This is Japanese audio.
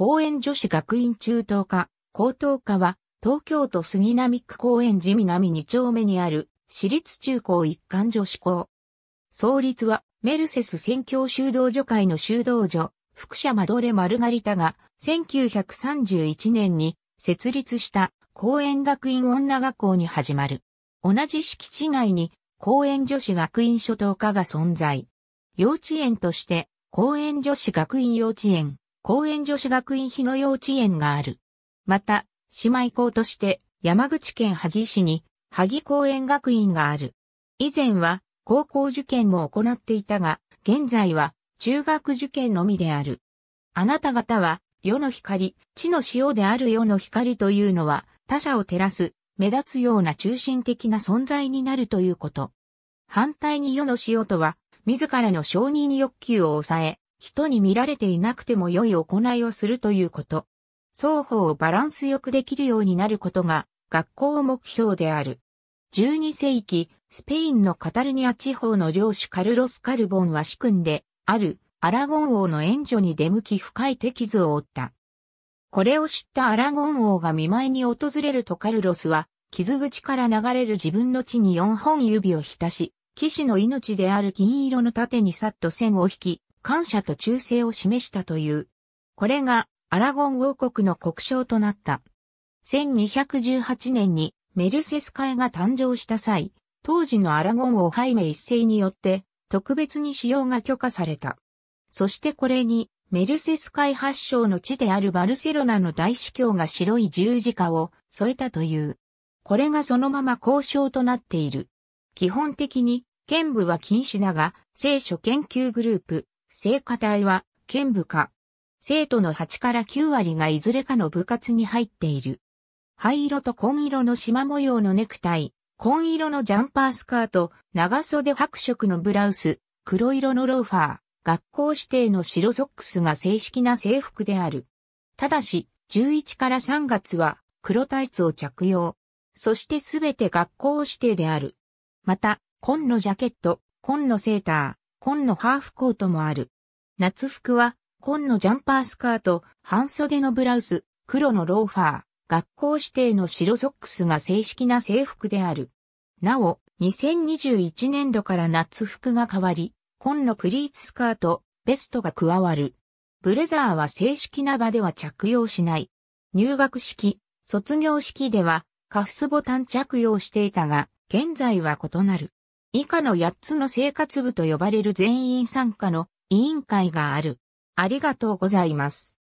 公園女子学院中等科、高等科は、東京都杉並区公園寺南2丁目にある、私立中高一貫女子校。創立は、メルセス宣教修道女会の修道女、福社マドレ・マルガリタが、1931年に設立した公園学院女学校に始まる。同じ敷地内に公園女子学院初等科が存在。幼稚園として公園女子学院幼稚園、公園女子学院日野幼稚園がある。また、姉妹校として山口県萩市に萩公園学院がある。以前は高校受験も行っていたが、現在は中学受験のみである。あなた方は、世の光、地の塩である世の光というのは、他者を照らす、目立つような中心的な存在になるということ。反対に世の塩とは、自らの承認欲求を抑え、人に見られていなくても良い行いをするということ。双方をバランスよくできるようになることが学校目標である。12世紀、スペインのカタルニア地方の領主カルロス・カルボンは主君で、あるアラゴン王の援助に出向き深い手傷を負った。これを知ったアラゴン王が見舞いに訪れるとカルロスは、傷口から流れる自分の血に四本指を浸し、騎士の命である金色の盾にさっと線を引き、感謝と忠誠を示したという。これがアラゴン王国の国章となった。1218年にメルセス会が誕生した際、当時のアラゴン王ハイメ一世によって特別に使用が許可された。そしてこれにメルセス会発祥の地であるバルセロナの大司教が白い十字架を添えたという。これがそのまま交渉となっている。基本的に、剣舞は禁止だが、聖書研究グループ、聖歌隊は、剣部下。生徒の8から9割がいずれかの部活に入っている。灰色と紺色の縞模様のネクタイ、紺色のジャンパースカート、長袖白色のブラウス、黒色のローファー、学校指定の白ソックスが正式な制服である。ただし、11から3月は黒タイツを着用。そしてすべて学校指定である。また、紺のジャケット、紺のセーター、紺のハーフコートもある。夏服は、紺のジャンパースカート、半袖のブラウス、黒のローファー、学校指定の白ソックスが正式な制服である。なお、2021年度から夏服が変わり、紺のプリーツスカート、ベストが加わる。ブレザーは正式な場では着用しない。入学式、卒業式では、カフスボタン着用していたが、現在は異なる。以下の8つの生活部と呼ばれる全員参加の委員会がある。ありがとうございます。